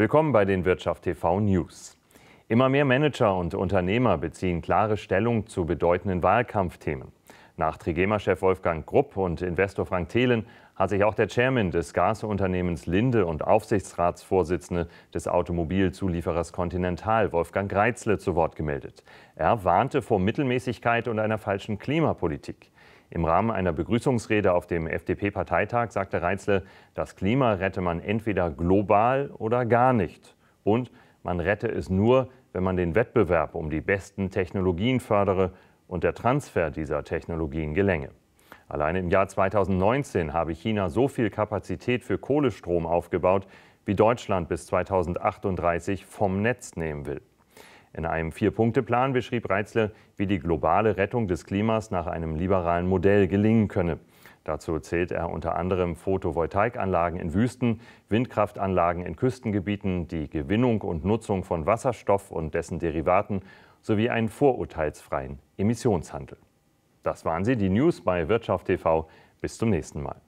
Willkommen bei den Wirtschaft TV News. Immer mehr Manager und Unternehmer beziehen klare Stellung zu bedeutenden Wahlkampfthemen. Nach Trigema-Chef Wolfgang Grupp und Investor Frank Thelen hat sich auch der Chairman des Gasunternehmens Linde und Aufsichtsratsvorsitzende des Automobilzulieferers Continental, Wolfgang Greizle, zu Wort gemeldet. Er warnte vor Mittelmäßigkeit und einer falschen Klimapolitik. Im Rahmen einer Begrüßungsrede auf dem FDP-Parteitag sagte Reitzle, das Klima rette man entweder global oder gar nicht. Und man rette es nur, wenn man den Wettbewerb um die besten Technologien fördere und der Transfer dieser Technologien gelänge. Allein im Jahr 2019 habe China so viel Kapazität für Kohlestrom aufgebaut, wie Deutschland bis 2038 vom Netz nehmen will. In einem Vier-Punkte-Plan beschrieb Reitzle, wie die globale Rettung des Klimas nach einem liberalen Modell gelingen könne. Dazu zählt er unter anderem Photovoltaikanlagen in Wüsten, Windkraftanlagen in Küstengebieten, die Gewinnung und Nutzung von Wasserstoff und dessen Derivaten sowie einen vorurteilsfreien Emissionshandel. Das waren sie, die News bei Wirtschaft TV. Bis zum nächsten Mal.